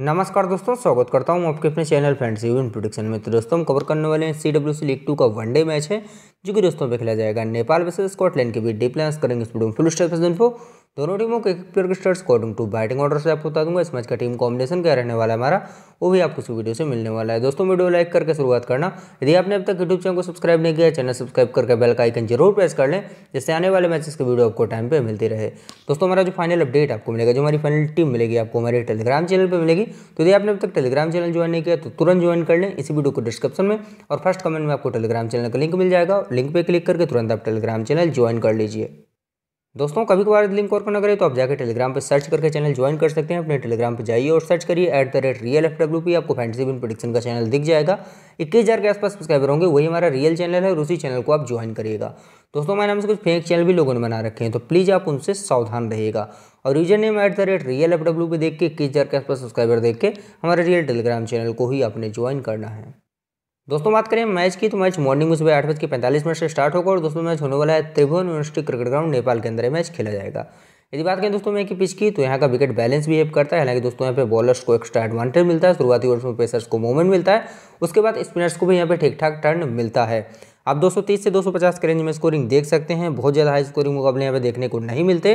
नमस्कार दोस्तों स्वागत करता हूं आपके अपने चैनल फ्रेंड्स इन प्रोडिक्शन में तो दोस्तों हम कवर करने वाले हैं C W C league two का वनडे मैच है जो कि दोस्तों पे खेला जाएगा नेपाल वैसे स्कॉटलैंड के बीच डीप करेंगे इस वीडियो में फुल स्टेप इन्फो दोनों टीमों के प्लेयर के अकॉर्डिंग टू बैटिंग ऑर्डर से आपको बता दूंगा इस मैच का टीम कॉम्बिनेशन क्या रहने वाला है हमारा वो भी आपको इस वीडियो से मिलने वाला है दोस्तों वीडियो लाइक करके शुरुआत करना यदि आपने अब तक यूट्यूब चैनल को सब्सक्राइब नहीं किया चैनल सब्सक्राइब करके बेल का आइकन जरूर प्रेस कर लें जिससे आने वाले मैचेस की वीडियो आपको टाइम पर मिलती रहे दोस्तों हमारा जो फाइनल अपडेट आपको मिलेगा जो हमारी फाइनल टीम मिलेगी आपको हमारे टेलीग्राम चैनल पर मिलेगी तो यदि आपने अब तक टेलीग्राम चैनल ज्वाइन नहीं किया तो तुरंत ज्वाइन कर लें इसी वीडियो को डिस्क्रिप्शन में और फर्स्ट कमेंट में आपको टेलीग्राम चैनल का लिंक मिल जाएगा लिंक पर क्लिक करके तुरंत आप टेलीग्राम चैनल ज्वाइन कर लीजिए दोस्तों कभी कभार लिंक करना करें तो आप जाकर टेलीग्राम पर सर्च करके चैनल ज्वाइन कर सकते हैं अपने टेलीग्राम पर जाइए और सर्च करिए at the rate real F W P आपको फैंटेसी बिन प्रोडिक्शन का चैनल दिख जाएगा इक्कीस हज़ार के आसपास सब्सक्राइबर होंगे वही हमारा रियल चैनल है और उसी चैनल को आप ज्वाइन करिएगा दोस्तों हमारे नाम से कुछ फेक चैनल भी लोगों ने बना रखे हैं तो प्लीज़ आप उनसे सावधान रहिएगा और user name at the rate real F W P देख के इक्कीस हज़ार के आसपास सब्सक्राइबर देख के हमारे रियल टेलीग्राम चैनल को ही आपने ज्वाइन करना है दोस्तों बात करें मैच की तो मैच मॉर्निंग में सुबह आठ बज के पैंतालीस मिनट से स्टार्ट होगा और दोस्तों मैच होने वाला है Tribhuvan university cricket ground Nepal के अंदर मैच खेला जाएगा यदि बात करें दोस्तों मैं कि पिच की तो यहाँ का विकेट बैलेंस भी बिहेव करता है हालांकि दोस्तों यहाँ पे बॉलर्स को एक्स्ट्रा एडवांटेज मिलता है शुरुआती ओवर में पेसर्स को मूवमेंट मिलता है उसके बाद स्पिनर्स को भी यहाँ पे ठीक ठाक टर्न मिलता है आप 230 से 250 के रेंज में स्कोरिंग देख सकते हैं बहुत ज़्यादा हाई स्कोरिंग मुकाबले यहाँ पर देखने को नहीं मिलते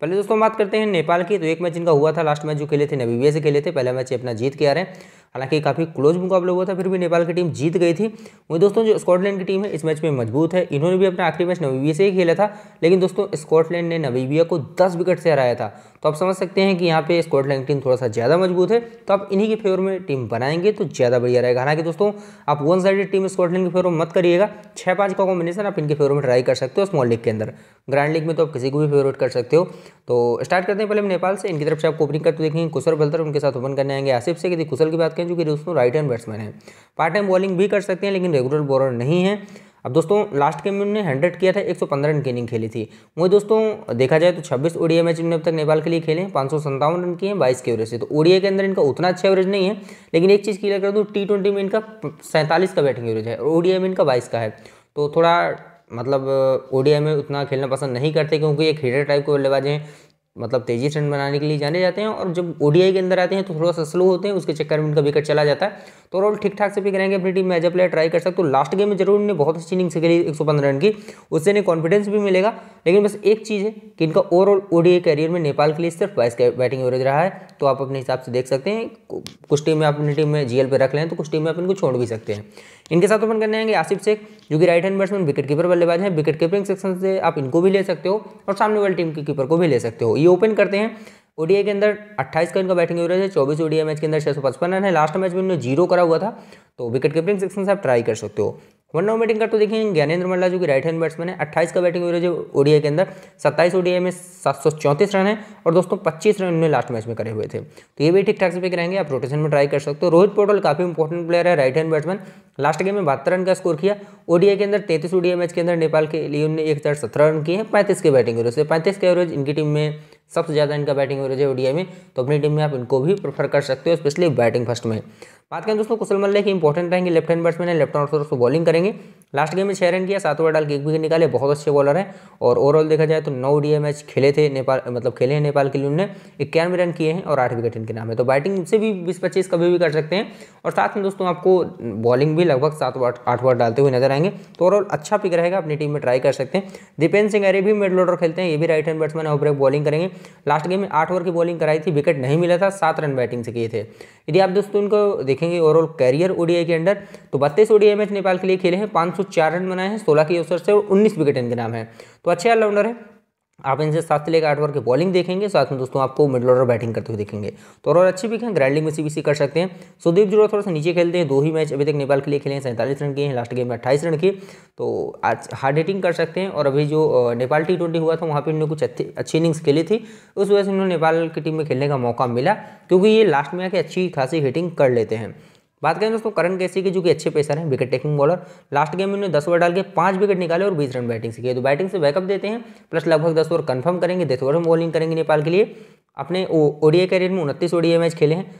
पहले दोस्तों बात करते हैं नेपाल की तो एक मैच इनका हुआ था लास्ट मैच जो खेले थे नबीबिया से खेले थे पहला मैच अपना जीत के आ रहे हैं हालांकि काफ़ी क्लोज मुकाबला हुआ था फिर भी नेपाल की टीम जीत गई थी वही दोस्तों जो स्कॉटलैंड की टीम है इस मैच में मजबूत है इन्होंने भी अपना आखिरी मैच नवीबिया से ही खेला था लेकिन दोस्तों स्कॉटलैंड ने नवीबिया को दस विकेट से हराया था तो आप समझ सकते हैं कि यहाँ पे स्कॉटलैंड की टीम थोड़ा सा ज़्यादा मजबूत है तो आप इन्हीं के फेवर में टीम बनाएंगे तो ज़्यादा बढ़िया रहेगा हालांकि दोस्तों आप वन साइडेड टीम स्कॉटलैंड के फेवर में मत करिएगा छः पाँच का कॉम्बिनेशन आप इनके फेवर में ट्राई कर सकते हो स्मॉल लीग के अंदर ग्रैंड लीग में तो आप किसी को भी फेवरेट कर सकते हो तो स्टार्ट करते हैं पहले हम नेपाल से इनकी तरफ से आप ओपनिंग करते देखेंगे कुशल बल्तर उनके साथ ओपन करने आएंगे आसिफ से यदि कुशल की बात करें हैं जो कि दोस्तों राइट हैंड बैट्समैन है पार्ट टाइम बॉलिंग भी कर सकते हैं लेकिन रेगुलर बॉलर नहीं है अब दोस्तों लास्ट गेम में उन्होंने हंड्रेड किया था 115 रन की इनिंग खेली थी वही दोस्तों देखा जाए तो 26 ओडिया मैच इन्होंने अब तक नेपाल के लिए खेले हैं पाँच रन किए हैं बाईस के एवरेज से तो ओडिया के अंदर इनका उतना अच्छा एवरेज नहीं है लेकिन एक चीज़ क्लियर कर दूँ टी ट्वेंटी में इनका सैंतालीस का बैटिंग एवरेज है और ओडीआई में इनका बाईस का है तो थोड़ा मतलब ओडिया में उतना खेलना पसंद नहीं करते क्योंकि एक हिटर टाइप के बल्लेबाज हैं मतलब तेज़ी से रन बनाने के लिए जाने जाते हैं और जब ओडीआई के अंदर आते हैं तो थोड़ा सा स्लो होते हैं उसके चक्कर में उनका विकेट चला जाता है तो ओवरऑल ठीक ठाक से पिक रहेंगे अपनी टीम मैच प्लेयर ट्राई कर सकते हो तो लास्ट गेम में जरूर उन्हें बहुत अच्छी इनिंग से खेली एक रन की उससे इन्हें कॉन्फिडेंस भी मिलेगा लेकिन बस एक चीज़ है कि इनका ओवरऑल ओडीए कैरियर में नेपाल के लिए सिर्फ बाइस बैटिंग एवरेज रहा है तो आप अपने हिसाब से देख सकते हैं कुछ टीम में अपनी टीम में जीएल पे रख लें तो कुछ टीम में आप इनको छोड़ भी सकते हैं इनके साथ ओपन करने आएंगे आसिफ शेख जो कि right hand batsman wicket keeper बल्लेबाज है विकेट कीपिंग सेक्शन से आप इनको भी ले सकते हो और सामने वाली टीम के कीपर को भी ले सकते हो ये ओपन करते हैं ओडीए के अंदर 28 का इनका बैटिंग एवरेज है 24 ओडीए मैच के अंदर छह सौ पचपन रन है लास्ट मैच में इन्होंने जीरो करा हुआ था तो विकेट कीपिंग सेक्शन से आप ट्राई कर सकते हो वन नाउ बैटिंग करते तो देखेंगे ज्ञानेन्द्र मल्ला जो कि राइट हैंड बैट्समैन है अट्ठाईस का बैटिंग एवरेज है ओडिया के अंदर सत्ताईस ओडिया में सात सौ चौंतीस रन है और दोस्तों पच्चीस रन उन्होंने लास्ट मैच में करे हुए थे तो ये भी ठीक ठाक से पिक रहेंगे आप रोटेशन में ट्राई कर सकते हो रोहित पोटल काफी इंपॉर्टेंट प्लेयर है right hand batsman last game में बहत्तर रन का स्कोर किया ओडिया के अंदर तैतीस ओडिया मैच के अंदर नेपाल के लिए उन्होंने एक रन किए हैं पैंतीस के बैटिंग एवरेज से पैंतीस के एवरेज इनकी टीम में सबसे ज़्यादा इनका बैटिंग एवरेज है ओडीआई में तो अपनी टीम में आप इनको भी प्रेफर कर सकते हो स्पेशली बैटिंग फर्स्ट में बात करें दोस्तों कुशल मल्ले की इंपॉर्टेंट रहेंगे लेफ्ट हैंड बैट्समैन है लेफ्ट हैंड ऑर्थोडॉक्स बॉलिंग करेंगे लास्ट गेम में छः रन किया ओवर डाल के एक विकेट निकाले बहुत अच्छे बॉलर हैं और ओवरऑल देखा जाए तो नौ डी मैच खेले थे नेपाल मतलब खेले हैं नेपाल के लिए उन्होंने इक्यानवे रन किए हैं और आठ विकेट इनके नाम है तो बैटिंग से भी बीस पच्चीस कभी भी कर सकते हैं और साथ में दोस्तों आपको बॉलिंग भी लगभग सात आठ आठ बार डालते हुए नजर आएंगे तो ओवरऑल अच्छा पिक रहेगा अपनी टीम में ट्राई कर सकते हैं दीपेंद्र सिंह अरे भी मिडल ऑर्डर खेलते हैं ये भी राइट हैंड बैट्समैन और ब्रेक बॉलिंग करेंगे लास्ट गेम में आठ ओवर की बॉलिंग कराई थी विकेट नहीं मिला था सात रन बैटिंग से किए थे यदि आप दोस्तों इनको देखेंगे ओवरऑल कैरियर ओडीआई के अंडर तो बत्तीस ओडीआई मैच नेपाल के लिए खेले हैं पाँच चार रन बनाए हैं सोलह के अवसर से और उन्नीस विकेट इनके नाम है तो अच्छे ऑलराउंडर है आप इनसे सात से लेकर आठ ओवर की बॉलिंग देखेंगे साथ में दोस्तों आपको मिडल ऑर्डर बैटिंग करते हुए देखेंगे तो और अच्छी भी हैं ग्रैंडिंग में सी सीबीसी कर सकते हैं सुदीप जुड़ा थोड़ा सा नीचे खेलते हैं दो ही मैच अभी तक नेपाल के लिए खेले हैं सैंतालीस रन के हैं लास्ट गेम में अट्ठाईस रन के तो आज हार्ड हिटिंग कर सकते हैं और अभी जो नेपाल टी ट्वेंटी हुआ था वहाँ पर इन्होंने कुछ अच्छी इनिंग्स खेली थी उस वजह से उन्होंने नेपाल की टीम में खेलने का मौका मिला क्योंकि ये लास्ट में आके अच्छी खासी हिटिंग कर लेते हैं बात करें दोस्तों करण कैसी की जो कि अच्छे पेसर हैं wicket taking bowler last game में उन्होंने दस ओवर डाल के पांच विकेट निकाले और बीस रन बैटिंग से किए तो बैटिंग से बैकअप देते हैं प्लस लगभग दस ओवर कंफर्म करेंगे दस ओवर में बॉलिंग करेंगे नेपाल के लिए अपने ओडीए करियर में उनतीस ओडीए मैच खेले हैं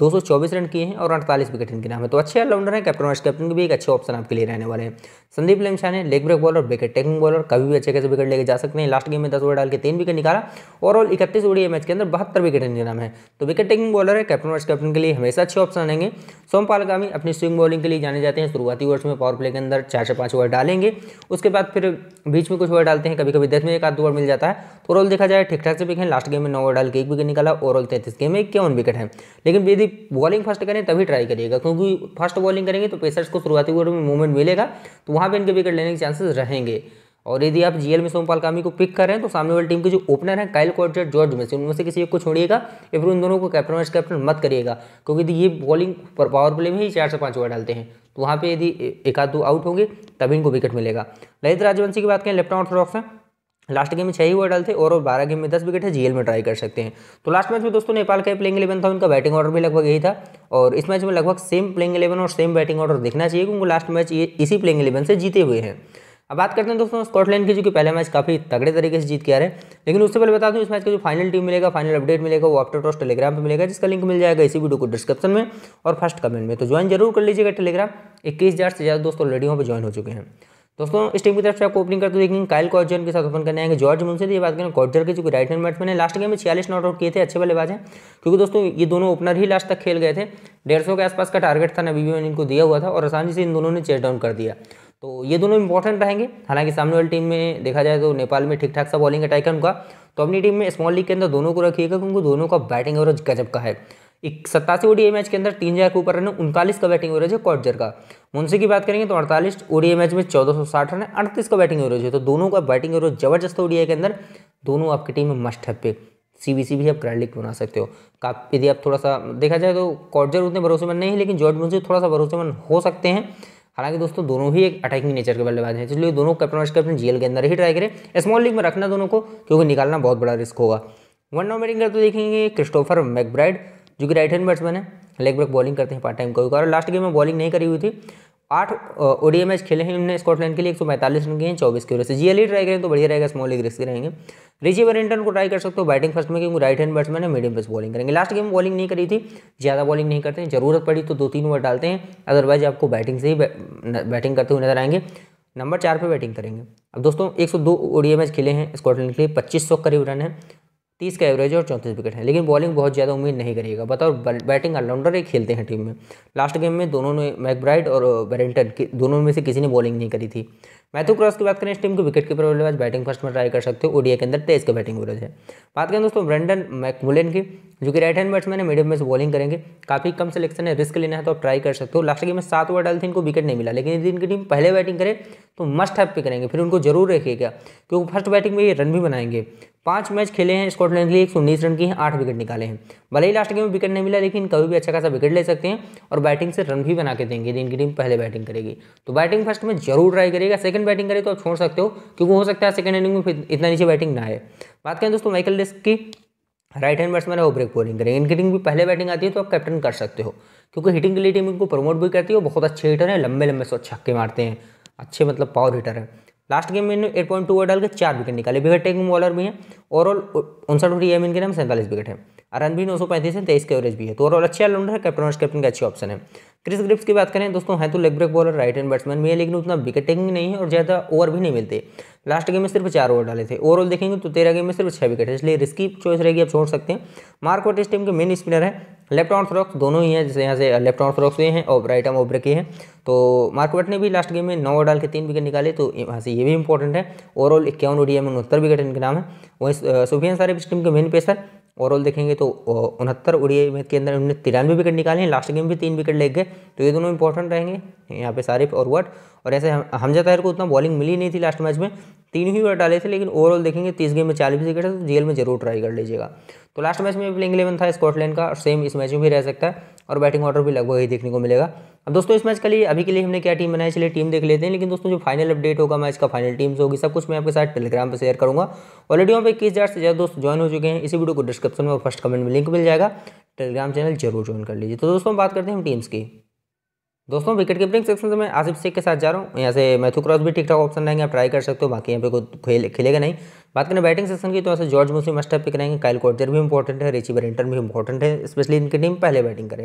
224 रन किए हैं और 48 विकेट इनके नाम है तो अच्छे ऑलराउंडर हैं कैप्टन वाइस कैप्टन भी एक अच्छे ऑप्शन आपके लिए रहने वाले हैं संदीप लमशा ने leg break bowler wicket taking bowler कभी भी अच्छे कैसे विकेट लेके जा सकते हैं लास्ट गेम में दस ओवर डाल के तीन विकेट निकाला ओवरऑल इकतीस ओडिया मैच के अंदर बहत्तर विकेट इनके नाम है तो विकेट टेकिंग बॉलर है कैप्टन वाइस कैप्टन के लिए हमेशा अच्छे ऑप्शन रहेंगे सोमपाल गामी अपनी स्विंग बॉलिंग के लिए जाने जाते हैं शुरुआती ओवर्स में पावर प्ले के अंदर चार से पाँच ओवर डालेंगे उसके बाद फिर बीच में कुछ ओवर डालते हैं कभी कभी दस में एक आध ओवर मिल जाता है तो ओवरऑल देखा जाए ठीक ठाक से विकेट लास्ट गेम में नौ ओवर डाल के एक विकेट निकाला ओवरऑल तैंतीस गेम में इक्यावन विकेट है लेकिन यदि बॉलिंग फर्स्ट करें तभी ट्राई करिएगा क्योंकि फर्स्ट बॉलिंग करेंगे तो पेसर्स को शुरुआती ओवर में मूवमेंट मिलेगा तो वहाँ पर इनके विकेट लेने के चांसेस रहेंगे और यदि आप जीएल में सोमपाल कामी को पिक कर रहे हैं तो सामने वाली टीम के जो ओपनर हैं काइल कॉर्टेट जॉर्ज में से उनमें से किसी एक को छोड़िएगा या फिर उन दोनों को कैप्टन वाइस कैप्टन मत करिएगा क्योंकि यदि ये बॉलिंग पर पावर प्ले में ही चार से पाँच ओवर डालते हैं तो वहाँ पे यदि एक आध दो आउट होंगे तभी इनको विकेट मिलेगा ललित राजवंशी की बात करें लेफ्ट ऑर्थोडॉक्स हैं लास्ट गेम में छह ही ओवर डालते और और बारह गेम में दस विकेट है जीएल में ट्राई कर सकते हैं तो लास्ट मैच में दोस्तों नेपाल का प्लेइंग इलेवन था उनका बैटिंग ऑर्डर भी लगभग यही था और इस मैच में लगभग सेम प्लेइंग इलेवन और सेम बैटिंग ऑर्डर देखना चाहिए क्योंकि लास्ट मैच ये इसी प्लेइंग इलेवन से जीते हुए हैं अब बात करते हैं दोस्तों स्कॉटलैंड की जो कि पहला मैच काफ़ी तगड़े तरीके से जीत के आ रहे हैं लेकिन उससे पहले बता दूं इस मैच का जो फाइनल टीम मिलेगा फाइनल अपडेट मिलेगा वो आफ्टर टॉस टेलीग्राम पे मिलेगा जिसका लिंक मिल जाएगा इसी वीडियो को डिस्क्रिप्शन में और फर्स्ट कमेंट में तो ज्वाइन जरूर कर लीजिएगा टेलीग्राम इक्कीस हज़ार से ज़्यादा दोस्तों ऑलरेडी वहाँ पर ज्वाइन हो चुके हैं दोस्तों इस टीम की तरफ से आपको ओपनिंग करते देखेंगे काइल कॉर्जन के साथ ओपन करने आएंगे जॉर्ज मुंसिन ये बात करें कॉर्जर के जो कि राइट हैंड बैट्समैन है लास्ट गेम में छियालीस नॉट आउट किए थे अच्छे बल्लेबाज हैं क्योंकि दोस्तों ये दोनों ओपनर ही लास्ट तक खेल गए थे डेढ़ के आसपास का टारगेट था नबी ने इनको दिया हुआ था और आसानी से इन दोनों ने चेस डाउन कर दिया तो ये दोनों इंपॉर्टेंट रहेंगे हालांकि सामने वाली टीम में देखा जाए तो नेपाल में ठीक ठाक सा बॉलिंग अटैक है उनका तो अपनी टीम में स्मॉल लीग के अंदर दोनों को रखिएगा क्योंकि दोनों का बैटिंग एवरेज गजब का है एक सत्तासी ओडीआई मैच के अंदर तीन हज़ार के ऊपर रन उनतालीस का बैटिंग एवरेज है कॉटजर का मुंशी की बात करेंगे तो अड़तालीस ओडीआई मैच में चौदह सौ साठ रन अड़तीस का बैटिंग एवरेज है तो दोनों का बैटिंग एवरेज जबरदस्त ओडीआई के अंदर दोनों आपकी टीम में मस्ट है पिक सीबीसी भी आप क्रेडिट बना सकते हो काफी यदि आप थोड़ा सा देखा जाए तो कॉटजर उतने भरोसेमंद नहीं है लेकिन जॉर्ज मुंशी थोड़ा सा भरोसेमंद हो सकते हैं हालांकि दोस्तों दोनों ही एक अटैकिंग नेचर के बल्लेबाज हैं इसलिए दोनों कैप्टन वाइस कैप्टन जीएल के अंदर ही ट्राई करें स्मॉल लीग में रखना दोनों को क्योंकि निकालना बहुत बड़ा रिस्क होगा वन नंबर का तो देखेंगे क्रिस्टोफर मैकब्राइड जो कि राइट हैंड बैट्समैन है लेग ब्रेक बॉलिंग करते हैं पार्ट टाइम कभी और लास्ट गेम में बॉलिंग नहीं करी हुई थी आठ ओडीएम मैच खेले हैं उन्होंने स्कॉटलैंड के लिए एक सौ पैंतालीस रन किए हैं चौबीस की ओर से जी एल ट्राई करें तो बढ़िया रहेगा स्मॉल लीग रिस्क रहेंगे रिजी वरिंटन को ट्राई कर सकते हो बैटिंग फर्स्ट में क्योंकि राइट हैंड बैट्समैन है मीडियम पेस बॉलिंग करेंगे लास्ट गेम बॉलिंग नहीं करी थी ज़्यादा बॉलिंग नहीं करते हैं जरूरत पड़ी तो दो तीन ओवर डालते हैं अदरवाइज आपको बैटिंग से ही बैटिंग करते हुए नजर आएंगे नंबर चार पर बैटिंग करेंगे अब दोस्तों दो ओडीए मैच खेले हैं स्कॉटलैंड के लिए सौ करीब रन है तीस का एवरेज और चौंतीस विकेट है लेकिन बॉलिंग बहुत ज़्यादा उम्मीद नहीं करिएगा बताओ बैटिंग ऑलराउंडर ही खेलते हैं टीम में लास्ट गेम में दोनों ने मैकब्राइड और बेरेंटन दोनों में से किसी ने बॉलिंग नहीं करी थी मैथ्यू क्रॉस की बात करें इस टीम के विकेट कीपर बाद बैटिंग फर्स्ट में ट्राई कर सकते हो ओडिया के अंदर तेईस का बैटिंग एवरेज है बात करें दोस्तों ब्रेंडन मैकमुलन की जो कि राइट हैंड बैट्समैन है मीडियम में से बॉलिंग करेंगे काफ़ी कम सिलेक्शन है रिस्क लेना है तो आप ट्राई कर सकते हो लास्ट गेम में सात ओवर डालते इनको विकेट नहीं मिला लेकिन यदि इनकी टीम पहले बैटिंग करे तो मस्ट हैप पे करेंगे फिर उनको जरूर रखिएगा क्योंकि फर्स्ट बैटिंग में ये रन भी बनाएंगे पांच मैच खेले हैं स्कॉटलैंड के लिए एक उन्नीस रन की हैं आठ विकेट निकाले हैं भले ही लास्ट गेम में विकेट नहीं मिला लेकिन कभी भी अच्छा खासा विकेट ले सकते हैं और बैटिंग से रन भी बना के देंगे यदि इनकी टीम पहले बैटिंग करेगी तो बैटिंग फर्स्ट में जरूर ट्राई करेगा सेकंड बैटिंग करे तो आप छोड़ सकते हो क्योंकि हो सकता है सेकंड इनिंग में फिर इतना नीचे बैटिंग ना आए बात करें दोस्तों माइकल डिस्क की राइट हैंड बैट्समैन है वो ब्रेक बॉलिंग करेंगे इनकी टीम भी पहले बैटिंग आती है तो आप कैप्टन कर सकते हो क्योंकि हिटिंग के लिए टीम इनको प्रमोट भी करती है बहुत अच्छे हिटर हैं लंबे लंबे से छक्के मारते हैं अच्छे मतलब पावर हिटर है लास्ट गेम में एट पॉइंट टू ओवर डाल के चार विकेट निकाले विकेट टेकिंग बॉलर भी हैं ओवरऑल उनसठ फ्री एम इनके नाम सैंतालीस विकेट है और रन भी नौ सौ पैंतीस है तेईस के एवरेज भी है तो ओवरऑल अच्छे ऑलराउंडर है कैप्टन और कैप्टन का अच्छी ऑप्शन है क्रिस ग्रिप्स की बात करें दोस्तों है तो leg break bowler right hand batsman भी है लेकिन उतना विकेट टेकिंग नहीं है और ज़्यादा ओवर भी नहीं मिलते लास्ट गेम में सिर्फ चार ओवर डाले थे ओवरऑल देखेंगे तो तेरह गेम में सिर्फ छह विकेट है इसलिए रिस्की चॉइस रहेगी आप छोड़ सकते हैं मार्कवट इस टीम के मेन स्पिनर है लेफ्ट ऑन फ्रॉक्स दोनों ही हैं जैसे यहाँ से लेफ्ट ऑन ऑर्थोडॉक्स हुए हैं और राइट आर्म ओब्रे के हैं तो मार्कवेट ने भी लास्ट गेम में नौ ओवर डाल के तीन विकेट निकाले तो यहाँ से ये भी इंपॉर्टेंट है ओवरऑल इक्यावन ओडिया में उनहत्तर विकेट इनके नाम है वहीं सुफियान सारे टीम के मेन पेसर ओवरऑल देखेंगे तो उनहत्तर ओडिया मैच के अंदर उन्होंने तिरानवे विकेट निकाले हैं लास्ट गेम भी तीन विकेट ले गए तो ये दोनों इंपॉर्टेंट रहेंगे यहाँ पे सारिफ और वर्ट और ऐसे हम, हमजा ताहिर को उतना बॉलिंग मिली नहीं थी लास्ट मैच में तीन ही ओवर डाले थे लेकिन ओवरऑल देखेंगे तीस गेम में चालीस विकेट है तो जेल में जरूर ट्राई कर लीजिएगा तो लास्ट मैच में प्लेइंग इलेवन था स्कॉटलैंड का और सेम इस मैच में भी रह सकता है और बैटिंग ऑर्डर भी लगभग ही देखने को मिलेगा अब दोस्तों इस मैच के लिए अभी के लिए हमने क्या टीम बनाई चलिए टीम देख लेते हैं लेकिन दोस्तों जो फाइनल अपडेट होगा मैच का फाइनल टीम्स होगी सब कुछ मैं आपके साथ टेलीग्राम पर शेयर करूँगा ऑलरेडी वहाँ पर इक्कीस हज़ार से ज़्यादा दोस्त ज्वाइन हो चुके हैं इसी वीडियो को डिस्क्रिप्शन में और फर्स्ट कमेंट में लिंक मिल जाएगा टेलीग्राम चैनल जरूर ज्वाइन कर लीजिए तो दोस्तों बात करते हैं हम टीम्स की दोस्तों विकेट कीपिंग सेक्शन से मैं आसिफ शेख के साथ जा रहा हूँ यहाँ से मैथ्यू क्रॉस भी ठीक ठाक ऑप्शन रहेंगे आप ट्राई कर सकते हो बाकी यहाँ पे कोई खेलेगा नहीं बात करें बैटिंग सेक्शन की तो ऐसे जॉर्ज मुसी मस्ट पिक रहेंगे काइल कोर्टर भी इंपॉर्टेंट है रिची बरेंटन भी इंपॉर्टेंट है स्पेशली इनकी टीम पहले बैटिंग करें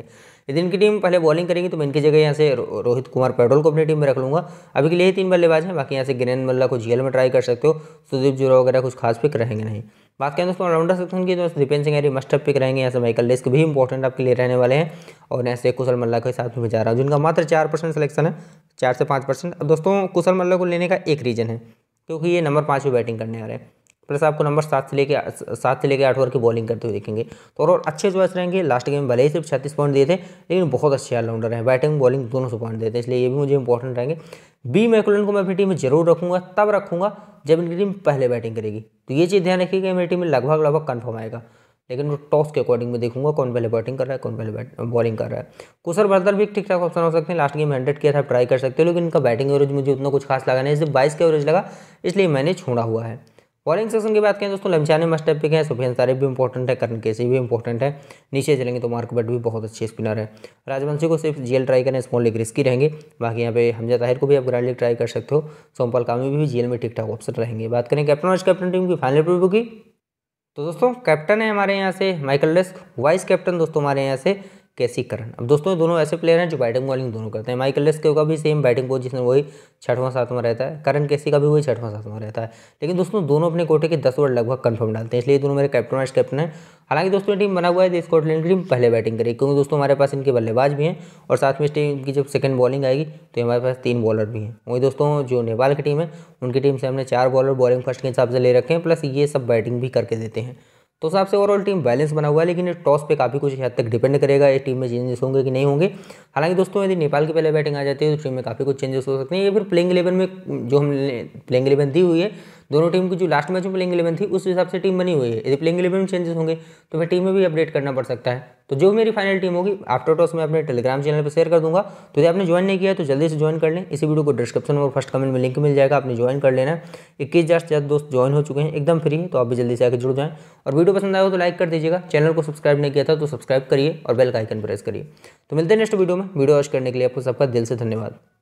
यदि इनकी टीम पहले बॉलिंग करेंगी तो मैं इनकी जगह यहाँ से रोहित कुमार पेडोल को अपनी टीम में रख लूँगा अभी के लिए ही तीन बल्लेबाज हैं बाकी यहाँ से गिरेन मल्ला को जीएल में ट्राई कर सकते हो सुदीप जुरा वगैरह कुछ खास पिक रहेंगे नहीं बात करें दोस्तों ऑलराउंडर सेक्शन की तो दीपेंद्र सिंह हरी मस्ट पिक रहेंगे यहाँ से माइकल लिस्क भी इंपॉर्टेंट आपके लिए रहने वाले हैं और यहाँ से कुशल मल्ला के साथ में जा रहा हूँ जिनका मात्र चार परसेंट सिलेक्शन है चार से पाँच परसेंट अब दोस्तों कुशल मल्ला को लेने का एक रीज़न है क्योंकि ये नंबर पाँच पे बैटिंग करने आ रहे हैं प्लस आपको नंबर सात से लेकर सात से लेकर आठ ओवर की बॉलिंग करते हुए देखेंगे तो और अच्छे चॉइस रहेंगे लास्ट गेम भले ही सिर्फ छत्तीस पॉइंट दिए थे लेकिन बहुत अच्छे ऑलराउंडर हैं बैटिंग बॉलिंग दोनों सौ पॉइंट देते हैं इसलिए ये भी मुझे इंपॉर्टेंट रहेंगे बी मैकुलन को मैं अपनी टीम में जरूर रखूंगा तब रखूंगा जब इनकी टीम पहले बैटिंग करेगी तो ये चीज़ ध्यान रखिएगा मेरी टीम में लगभग लगभग कन्फर्म आएगा लेकिन वो टॉस के अकॉर्डिंग में देखूंगा कौन पहले बैटिंग कर रहा है कौन पहले बॉलिंग कर रहा है कुसर बर्दर भी ठीक ठाक ऑप्शन हो सकते हैं लास्ट गेम हंड्रेड किया था ट्राई कर सकते हो लेकिन इनका बैटिंग एवरेज मुझे उतना कुछ खास लगा नहीं सिर्फ बाईस का एवरेज लगा इसलिए मैंने छोड़ा हुआ है फॉरिंग सेक्शन की बात करें दोस्तों लमचाने मस्ट पिक है सुफियान सारे भी इंपॉर्टेंट है करण केसी भी इंपॉर्टेंट है नीचे चलेंगे तो मार्क बट भी बहुत अच्छे स्पिनर है राजवंशी को सिर्फ जेल ट्राई करें स्मॉल लेग रिस्की रहेंगे बाकी यहाँ पे हमजा ताहिर को भी आप ग्रैंड लीग ट्राई कर सकते हो सोमपाल कामी भी, जेल में ठीक ठाक ऑप्शन रहेंगे बात करें कैप्टन वाइस कैप्टन टीम की फाइनल प्रीव्यू की तो दोस्तों कैप्टन है हमारे यहाँ से माइकल डेस्क वाइस कैप्टन दोस्तों हमारे यहाँ से कैसी करण अब दोस्तों दोनों ऐसे प्लेयर हैं जो बैटिंग बॉलिंग दोनों करते हैं माइकल लेस्क्यो का भी सेम बैटिंग पोजिशन वही छठवां सातवां रहता है करण कैसी का भी वही छठवां सातवां रहता है लेकिन दोस्तों दोनों अपने कोटे के दस ओवर लगभग कन्फर्म डालते हैं इसलिए दोनों मेरे कैप्टन वाइस कैप्टन हैं हालांकि दोस्तों टीम बना हुआ है स्कॉटलैंड की टीम पहले बैटिंग करेगी क्योंकि दोस्तों हमारे पास इनके बल्लेबाज भी हैं और साथ में इस टीम की जब सेकंड बॉलिंग आएगी तो हमारे पास तीन बॉलर भी हैं वही दोस्तों जो नेपाल की टीम है उनकी टीम से हमने चार बॉलर बॉलिंग फर्स्ट के हिसाब से ले रखे हैं प्लस ये सब बैटिंग भी करके देते हैं तो हिसाब से ओवरऑल टीम बैलेंस बना हुआ है लेकिन टॉस पे काफ़ी कुछ हद तक डिपेंड करेगा इस टीम में चेंजेस होंगे कि नहीं होंगे हालांकि दोस्तों यदि नेपाल की पहले बैटिंग आ जाती है तो टीम में काफ़ी कुछ चेंजेस हो सकते हैं या फिर प्लेइंग इलेवन में जो हमने प्लेइंग इलेवन दी हुई है दोनों टीम की जो लास्ट मैच में प्लेइंग इलेवन थी उस हिसाब से टीम बनी हुई है यदि प्लेइंग इलेवन में चेंजेस होंगे तो फिर टीम में भी अपडेट करना पड़ सकता है तो जो मेरी फाइनल टीम होगी आफ्टर टॉस मैं अपने टेलीग्राम चैनल पर शेयर कर दूंगा तो यदि आपने ज्वाइन नहीं किया तो जल्दी से ज्वाइन कर लें इसी वीडियो को डिस्क्रिप्शन और फर्स्ट कमेंट में लिंक मिल जाएगा आपने ज्वाइन कर लेना इक्कीस हज़ार से दोस्त ज्वाइन हो चुके हैं एकदम फ्री तो आप भी जल्दी से आकर जुड़ जाएँ और वीडियो पसंद आए तो लाइक कर दीजिएगा चैनल को सब्सक्राइब नहीं किया था तो सब्सक्राइब करिए और बेल का आइकन प्रेस करिए तो मिलते हैं नेक्स्ट वीडियो में वीडियो वॉच करने के लिए आपको सबका दिल से धन्यवाद